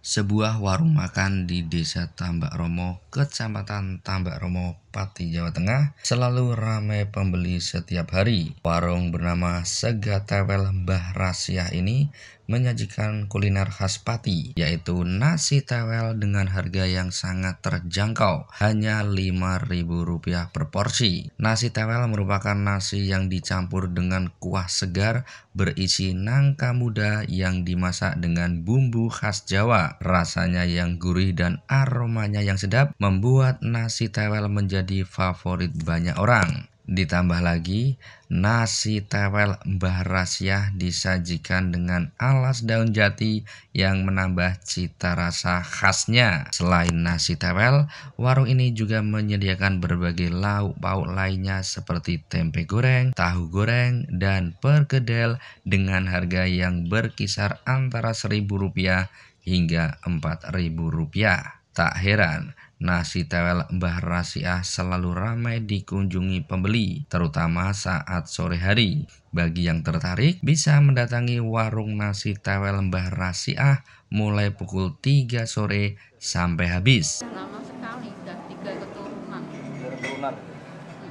sebuah warung makan di desa Tambak Romo, kecamatan Tambak Romo, Pati, Jawa Tengah, selalu ramai pembeli setiap hari. Warung bernama Segatewel Mbah Rasiah ini menyajikan kuliner khas Pati, yaitu nasi tewel dengan harga yang sangat terjangkau, hanya Rp5.000 per porsi. Nasi tewel merupakan nasi yang dicampur dengan kuah segar berisi nangka muda yang dimasak dengan bumbu khas Jawa. Rasanya yang gurih dan aromanya yang sedap membuat nasi tewel menjadi favorit banyak orang. Ditambah lagi, nasi tewel Mbah Rasyah disajikan dengan alas daun jati yang menambah cita rasa khasnya. Selain nasi tewel, warung ini juga menyediakan berbagai lauk pauk lainnya seperti tempe goreng, tahu goreng, dan perkedel dengan harga yang berkisar antara Rp1.000 hingga Rp4.000. Tak heran Nasi tewel Mbah Rasiah selalu ramai dikunjungi pembeli, terutama saat sore hari. Bagi yang tertarik, bisa mendatangi warung nasi tewel Mbah Rasiah mulai pukul 3 sore sampai habis. Lama sekali, sudah tiga keturunan. Tiga keturunan.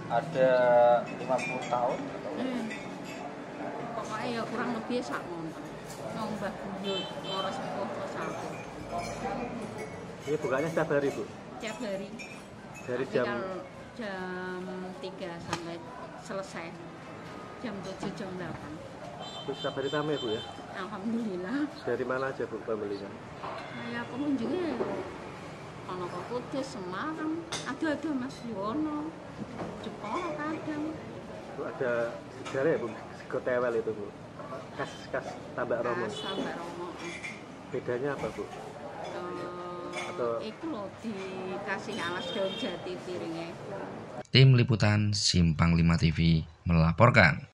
Ada 50 tahun? Hmm. Pokoknya ya kurang lebih sama. Nong Mbah Buyut, Moros Pokok Satu. Ini bukanya setiap hari, Bu? setiap hari dari Tapi jam jam 3 sampai selesai jam 7 jam 8 terus setiap hari ramai ya, bu ya Alhamdulillah dari mana aja bu pembelinya saya pengunjungnya kalau ke Kudus Semarang ada-ada Mas Yono Jepang kadang bu ada sejarah ya bu gotewel itu bu kas kas tambak romo kas tambak romo eh. bedanya apa bu Tim liputan Simpang 5 TV melaporkan.